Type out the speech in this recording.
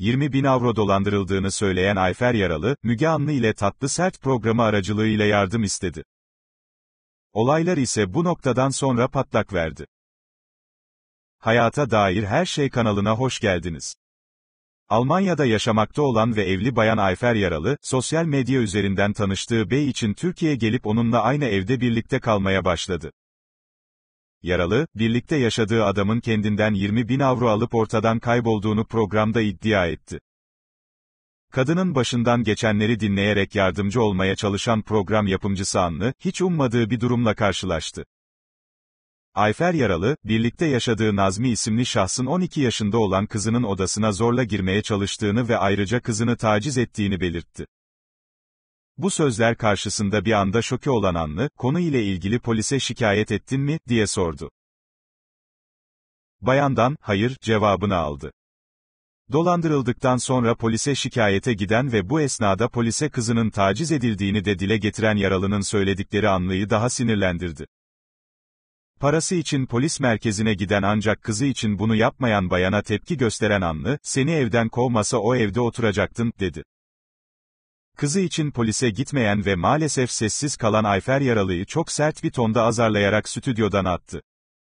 20 bin avro dolandırıldığını söyleyen Ayfer Yaralı, Müge Anlı ile Tatlı Sert programı aracılığıyla yardım istedi. Olaylar ise bu noktadan sonra patlak verdi. Hayata dair her şey kanalına hoş geldiniz. Almanya'da yaşamakta olan ve evli bayan Ayfer Yaralı, sosyal medya üzerinden tanıştığı bey için Türkiye'ye gelip onunla aynı evde birlikte kalmaya başladı. Yaralı, birlikte yaşadığı adamın kendinden 20 bin avro alıp ortadan kaybolduğunu programda iddia etti. Kadının başından geçenleri dinleyerek yardımcı olmaya çalışan program yapımcısı Anlı, hiç ummadığı bir durumla karşılaştı. Ayfer Yaralı, birlikte yaşadığı Nazmi isimli şahsın 12 yaşında olan kızının odasına zorla girmeye çalıştığını ve ayrıca kızını taciz ettiğini belirtti. Bu sözler karşısında bir anda şoke olan Anlı, konu ile ilgili polise şikayet ettin mi, diye sordu. Bayandan, hayır, cevabını aldı. Dolandırıldıktan sonra polise şikayete giden ve bu esnada polise kızının taciz edildiğini de dile getiren yaralının söyledikleri Anlı'yı daha sinirlendirdi. Parası için polis merkezine giden ancak kızı için bunu yapmayan bayana tepki gösteren Anlı, seni evden kovmasa o evde oturacaktın, dedi. Kızı için polise gitmeyen ve maalesef sessiz kalan Ayfer Yaralı'yı çok sert bir tonda azarlayarak stüdyodan attı.